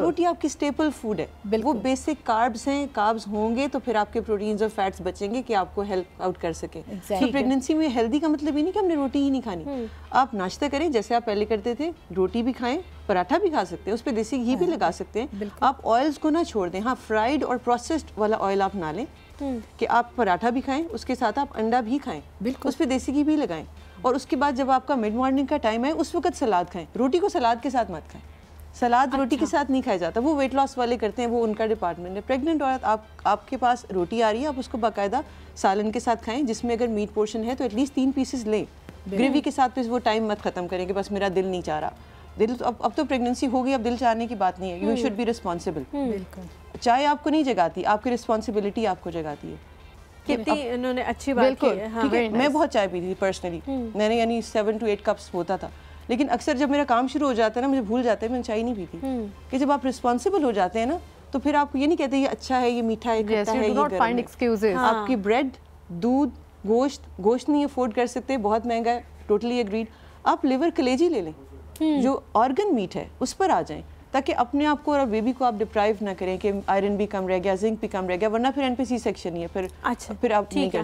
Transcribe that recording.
रोटी आपकी staple food है वो बेसिक कार्ब्स हैं कार्ब्स होंगे तो फिर आपके प्रोटीन्स और फैट्स बचेंगे कि आपको हेल्प आउट कर सके तो exactly. तो प्रेगनेंसी में हेल्दी का मतलब ये नहीं कि हमने रोटी ही नहीं खानी hmm. आप नाश्ता करें जैसे आप पहले करते थे रोटी भी खाएं पराठा भी खा सकते हैं उस पर देसी घी भी हाँ। लगा सकते हैं आप ऑयल्स को ना छोड़ दें हाँ फ्राइड और प्रोसेस्ड वाला ऑयल आप ना लें हम्म। कि आप पराठा भी खाएं उसके साथ आप अंडा भी खाएं बिल्कुल उस पर देसी घी भी लगाएं और उसके बाद जब आपका मिड मॉर्निंग का टाइम है उस वक्त सलाद खाएं रोटी को सलाद के साथ मत खाएं सलाद अच्छा। रोटी के साथ नहीं खाया जाता वो वेट लॉस वाले करते हैं वो उनका डिपार्टमेंट है प्रेग्नेंट औरत आप आपके पास रोटी आ रही है आप उसको बाकायदा सालन के साथ खाएं जिसमें अगर मीट पोर्शन है तो एटलीस्ट तीन पीसेस लें ग्रेवी के साथ तो वो टाइम मत खत्म करें कि बस मेरा दिल नहीं चाह रहा दिल तो, अब अब तो प्रेगनेंसी हो गई अब दिल चाहने की बात नहीं है यू शुड बी रिस्पॉन्सिबल चाय आपको नहीं जगाती आपकी रिस्पॉन्सिबिलिटी आपको जगाती है कितनी इन्होंने अच्छी बात की है हाँ, मैं बहुत चाय पीती थी पर्सनली हम्म। मैंने यानी सेवन टू एट कप्स होता था लेकिन अक्सर जब मेरा काम शुरू हो जाता है ना मुझे भूल जाता है मैंने चाय नहीं पीती हम्म। कि जब आप रिस्पॉन्सिबल हो जाते हैं ना तो फिर आप ये नहीं कहते ये अच्छा है ये मीठा है yes, है ये हाँ. आपकी ब्रेड दूध गोश्त गोश्त नहीं अफोर्ड कर सकते बहुत महंगा है टोटली अग्रीड आप लिवर कलेजी ले लें हम्म। जो ऑर्गन मीट है उस पर आ जाएं ताकि अपने आप को और बेबी को आप डिप्राइव ना करें कि आयरन भी कम रह गया जिंक भी कम रह गया वरना फिर एन पी सी सेक्शन ही है फिर अच्छा फिर आप नहीं कर